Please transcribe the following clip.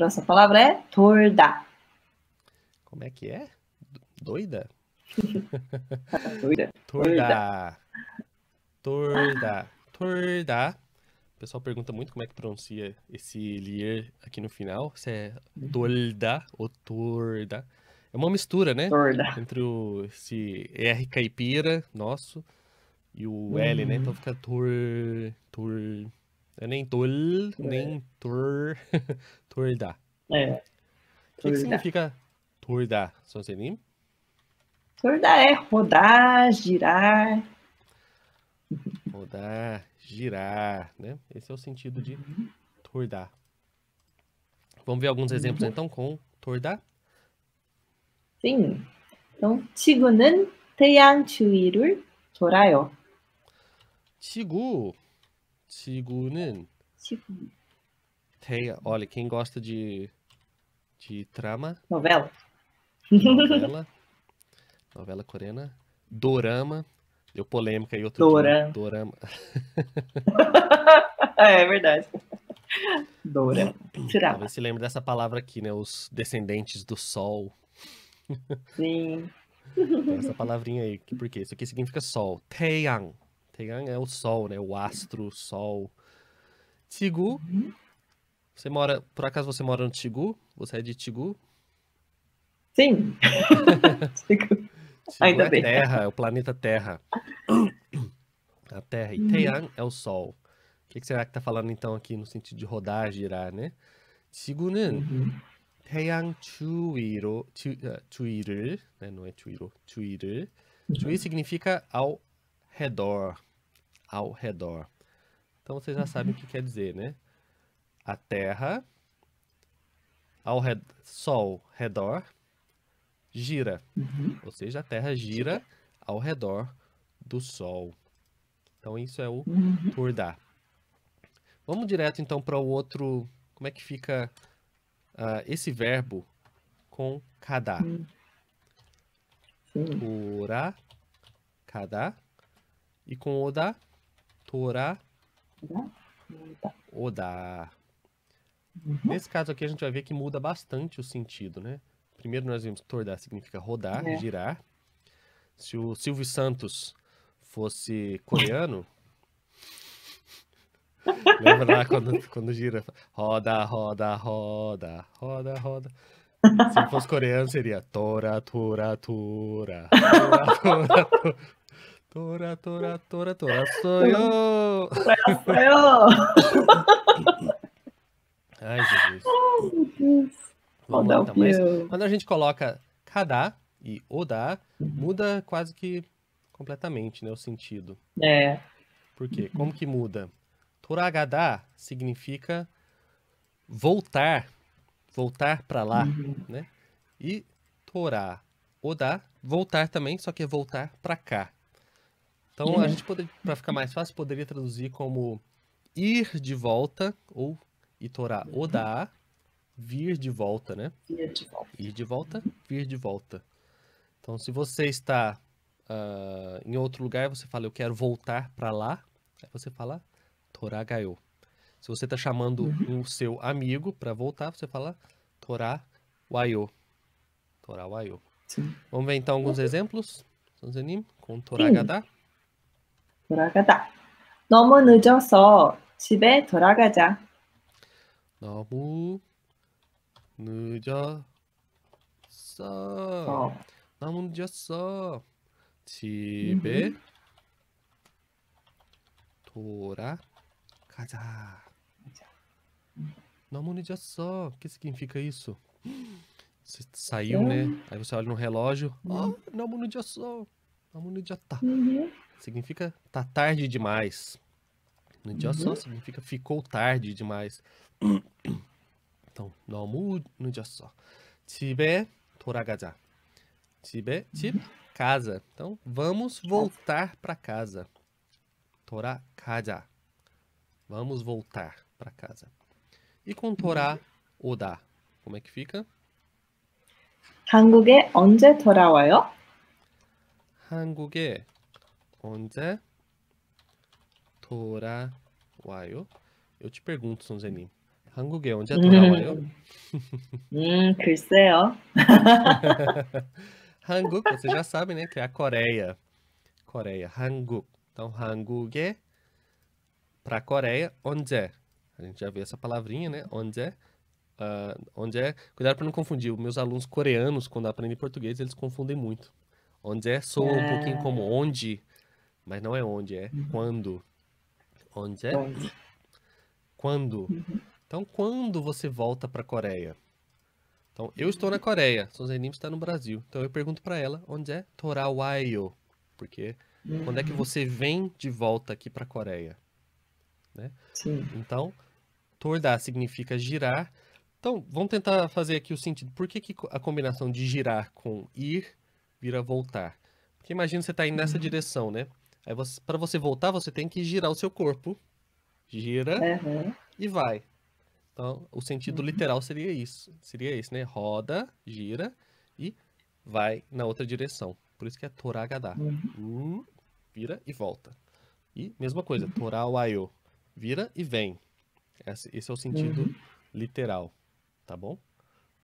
próxima palavra é torda. Como é que é? Doida? Doida. Torda. Torda. Torda. O pessoal pergunta muito como é que pronuncia esse lier aqui no final. Se é dolda ou torda. É uma mistura, né? Torda. Entre o, esse R caipira nosso e o L, hum. né? Uhum. Então fica tor... tor... É nem tol, é. nem tor, torda. É. O que, que significa torda, Sonselim? Torda é rodar, girar. Rodar, girar, né? Esse é o sentido de uhum. tordar. Vamos ver alguns exemplos uhum. então com tordar? Sim. Então, tigunan 태양 주위를 돌아요. 지구 지구는 지구. olha, quem gosta de, de trama. Novela. Novela. novela coreana. Dorama. Deu polêmica aí outro Dora. dia. Dorama. É, é, verdade. Dora. Será? Talvez se lembre dessa palavra aqui, né? Os descendentes do sol. Sim. Essa palavrinha aí, por quê? isso aqui significa sol. Taeyang. Tengan é o sol, né? O astro, sol. Tigu. Você mora. Por acaso você mora no Tigu? Você é de Tigu? Sim. Tigu. Ainda é bem. Terra, é o planeta Terra. A Terra. E uhum. Teian é o Sol. O que, que será que tá falando então aqui no sentido de rodar, girar, né? Segundo, Teian Chuiro. Chuiro, né? Não é Chuiro. Chuiro. Chuiro significa ao redor ao redor. Então vocês já sabem o que quer dizer, né? A Terra ao red... Sol redor gira. Uhum. Ou seja, a Terra gira ao redor do Sol. Então isso é o uhum. Vamos direto então para o outro. Como é que fica uh, esse verbo com cada? Uhum. cada e com o da Torá Oda. Uhum. Nesse caso aqui, a gente vai ver que muda bastante o sentido, né? Primeiro, nós vimos que Tordar significa rodar, é. girar. Se o Silvio Santos fosse coreano. lembra lá quando, quando gira? Roda, roda, roda, roda, roda. Se fosse coreano, seria Tora, Tora, Tora. tora, tora, tora. Tora, tora, tora, tora, sou eu! eu! Ai, Jesus. Ai, meu Deus. Vamos lá, então. Mas quando a gente coloca cada e odá uhum. muda quase que completamente né, o sentido. É. Por quê? Uhum. Como que muda? Toragada significa voltar, voltar para lá, uhum. né? E Torá, Odá, voltar também, só que é voltar para cá. Então uhum. a gente poderia, para ficar mais fácil, poderia traduzir como ir de volta ou itorá uhum. oda, vir de volta, né? Ir de volta. Ir de volta, vir de volta. Então se você está uh, em outro lugar, você fala eu quero voltar para lá, aí você fala torá gaio. Se você está chamando uhum. o seu amigo para voltar, você fala torá waiô. Torá waiô. Sim. Vamos ver então alguns uhum. exemplos. com torá gadá. 돌아가다. 너무 늦어서 집에 돌아가자. 너무 늦었어. 어. 너무 늦었어. 집에 음흠. 돌아가자. Não mediação. O que significa isso? Você saiu, é. né? Aí você olha no relógio. Uhum. Ah, não mediação. Não mediatar. Uhum. significa tá tarde demais. No dia uhum. significa ficou tarde demais. então, 너무 só Tibe, 돌아가자. Tibe, 집, casa. Então, vamos voltar para casa. 돌아가자. Vamos voltar para casa. E com torá, oda, como é que fica? 한국에 언제 돌아와요? 한국에 언제 돌아와요? Eu te pergunto, 선생님. Hangugue, onde é? 음, 음 글쎄요. 한국, você já sabe, né, que é a Coreia. Coreia, 한국. Então, Hangugue para Coreia, onde? É? A gente já viu essa palavrinha, né? Onde, Uh, onde é. Cuidado para não confundir. Meus alunos coreanos, quando aprendem português, eles confundem muito. Onde é Sou é. um pouquinho ah. como onde mas não é onde, é uhum. quando. Onde é? Onde. Quando. Uhum. Então, quando você volta para a Coreia? Então, eu estou na Coreia, Sonzenim está no Brasil. Então, eu pergunto para ela onde é Torawayo, porque uhum. quando é que uhum. você vem de volta aqui para a Coreia? Né? Sim. Então, tordar significa girar. Então, vamos tentar fazer aqui o sentido. Por que, que a combinação de girar com ir vira voltar? Porque imagina você está indo nessa uhum. direção, né? Aí você, para você voltar, você tem que girar o seu corpo. Gira uhum. e vai. Então, o sentido uhum. literal seria isso. Seria isso, né? Roda, gira e vai na outra direção. Por isso que é Toragadá. Uhum. Hum, vira e volta. E mesma coisa, uhum. Torauaiô. Vira e vem. Esse, esse é o sentido uhum. literal, tá bom?